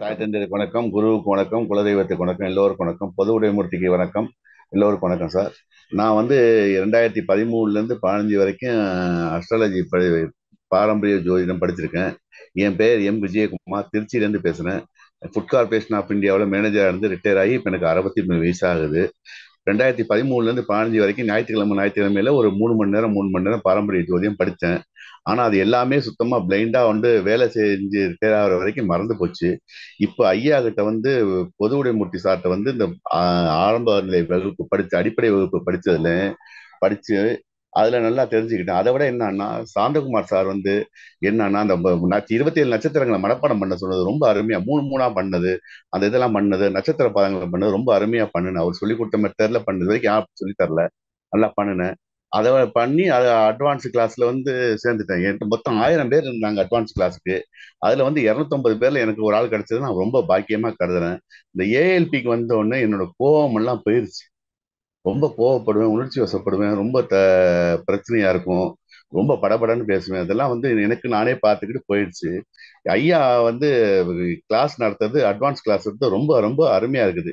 தாய்தந்தருக்கு வணக்கம் குருவுக்கு வணக்கம் குலதெய்வத்துக்கு வணக்கம் எல்லோருக்கும் வணக்கம் பொது உடைமூர்த்திக்கு வணக்கம் எல்லோருக்கும் வணக்கம் சார் நான் வந்து ரெண்டாயிரத்தி பதிமூணுலேருந்து பதினஞ்சு வரைக்கும் அஸ்ட்ராலஜி படி பாரம்பரிய ஜோதிடம் படிச்சிருக்கேன் என் பேர் எம் விஜயகுமார் திருச்சியிலேருந்து பேசுகிறேன் ஃபுட் கார்பரேஷன் ஆஃப் இந்தியாவில் மேனேஜராக இருந்து ரிட்டையர் ஆகி இப்போ எனக்கு அறுபத்தி மூணு வயசு ஆகுது ரெண்டாயிரத்தி பதிமூணுலேருந்து பதினஞ்சு வரைக்கும் ஞாயிற்றுக்கிழமை ஞாயிற்றுக்கிழமையில ஒரு மூணு மணி நேரம் மூணு மணி நேரம் பாரம்பரிய ஜோதியம் படித்தேன் ஆனால் அது எல்லாமே சுத்தமாக பிளைண்டாக வந்து வேலை செஞ்சு தேராகிற வரைக்கும் மறந்து போச்சு இப்போ ஐயா கிட்ட வந்து பொது உடைமூர்த்தி சார்ட்ட வந்து இந்த ஆரம்ப நிலை வகுப்பு படித்து அடிப்படை வகுப்பு படித்ததில் படித்து அதில் நல்லா தெரிஞ்சுக்கிட்டேன் அதை விட என்னன்னா சாந்தகுமார் சார் வந்து என்னன்னா அந்த இருபத்தி ஏழு நட்சத்திரங்களை மனப்பாடம் பண்ண சொன்னது ரொம்ப அருமையாக மூணு மூணாக பண்ணது அந்த இதெல்லாம் பண்ணது நட்சத்திர பாதங்களை பண்ணது ரொம்ப அருமையாக பண்ணுன அவர் சொல்லிக் கொடுத்த மாதிரி தெரில பண்ணது வரைக்கும் யாரும் சொல்லி தரல நல்லா பண்ணினேன் அதை பண்ணி அதை அட்வான்ஸ் கிளாஸ்ல வந்து சேர்ந்துட்டேன் என்கிட்ட மொத்தம் ஆயிரம் பேர் இருந்தாங்க அட்வான்ஸ் கிளாஸுக்கு அதில் வந்து இரநூத்தொம்பது பேரில் எனக்கு ஒரு ஆள் கிடச்சது நான் ரொம்ப பாக்கியமாக கருதுறேன் இந்த ஏஎல்பிக்கு உடனே என்னோட எல்லாம் போயிருச்சு ரொம்ப கோவப்படுவேன் உணர்ச்சி வசப்படுவேன் ரொம்ப த பிரச்சனையாக இருக்கும் ரொம்ப படபடன்னு பேசுவேன் அதெல்லாம் வந்து எனக்கு நானே பார்த்துக்கிட்டு போயிடுச்சு ஐயா வந்து கிளாஸ் நடத்துறது அட்வான்ஸ் கிளாஸ் எடுத்து ரொம்ப ரொம்ப அருமையா இருக்குது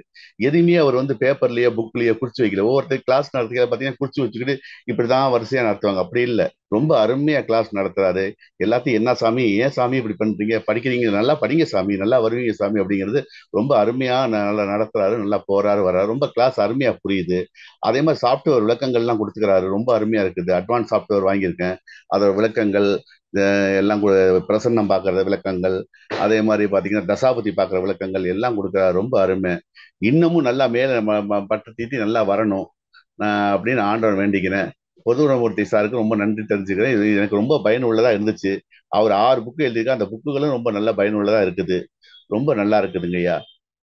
எதுவுமே அவர் வந்து பேப்பர்லயோ புக்லயோ குறிச்சு வைக்கல ஒவ்வொருத்தர் கிளாஸ் நடத்துக்கிற பார்த்தீங்கன்னா குறிச்சு வச்சுக்கிட்டு இப்படிதான் வரிசையா நடத்துவாங்க அப்படி இல்லை ரொம்ப அருமையா கிளாஸ் நடத்துறாரு எல்லாத்தையும் என்ன சாமி ஏன் சாமி இப்படி பண்றீங்க படிக்கிறீங்க நல்லா படிங்க சாமி நல்லா வருவீங்க சாமி அப்படிங்கிறது ரொம்ப அருமையா நல்லா நடத்துறாரு நல்லா போறாரு வர்றாரு ரொம்ப கிளாஸ் அருமையா புரியுது அதே மாதிரி சாஃப்ட்வேர் விளக்கங்கள்லாம் கொடுத்துக்கிறாரு ரொம்ப அருமையா இருக்குது அட்வான்ஸ் சாஃப்ட்வேர் வாங்கியிருக்கேன் அதோட விளக்கங்கள் எல்லாம் பிரசன்னம் பார்க்குற விளக்கங்கள் அதே மாதிரி பார்த்தீங்கன்னா தசாபதி பார்க்குற விளக்கங்கள் எல்லாம் கொடுக்குறாரு ரொம்ப அருமை இன்னமும் நல்லா மேலே பட்டு தீட்டி நல்லா வரணும் நான் அப்படின்னு ஆண்டவன் வேண்டிக்கிறேன் பொதுநலமூர்த்தி சாருக்கு ரொம்ப நன்றி தெரிஞ்சுக்கிறேன் இது எனக்கு ரொம்ப பயனுள்ளதா இருந்துச்சு அவர் ஆறு புக்கு எழுதியிருக்கா அந்த புக்குகளும் ரொம்ப நல்ல பயனுள்ளதா இருக்குது ரொம்ப நல்லா இருக்குதுங்க ஐயா